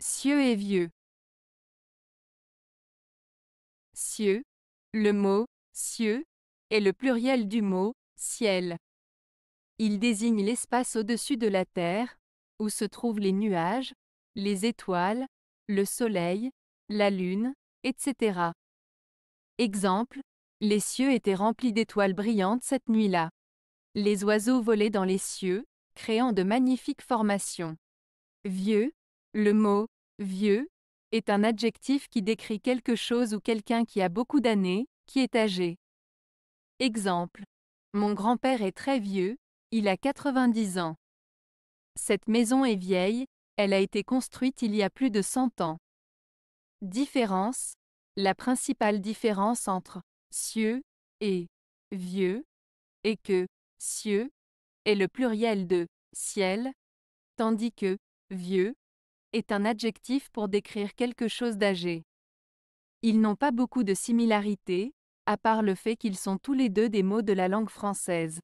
Cieux et vieux. Cieux. Le mot cieux est le pluriel du mot ciel. Il désigne l'espace au-dessus de la terre, où se trouvent les nuages, les étoiles, le soleil, la lune, etc. Exemple, les cieux étaient remplis d'étoiles brillantes cette nuit-là. Les oiseaux volaient dans les cieux, créant de magnifiques formations. Vieux, le mot vieux est un adjectif qui décrit quelque chose ou quelqu'un qui a beaucoup d'années, qui est âgé. Exemple. Mon grand-père est très vieux, il a 90 ans. Cette maison est vieille, elle a été construite il y a plus de 100 ans. Différence. La principale différence entre cieux et vieux est que cieux est le pluriel de ciel, tandis que vieux est un adjectif pour décrire quelque chose d'âgé. Ils n'ont pas beaucoup de similarités, à part le fait qu'ils sont tous les deux des mots de la langue française.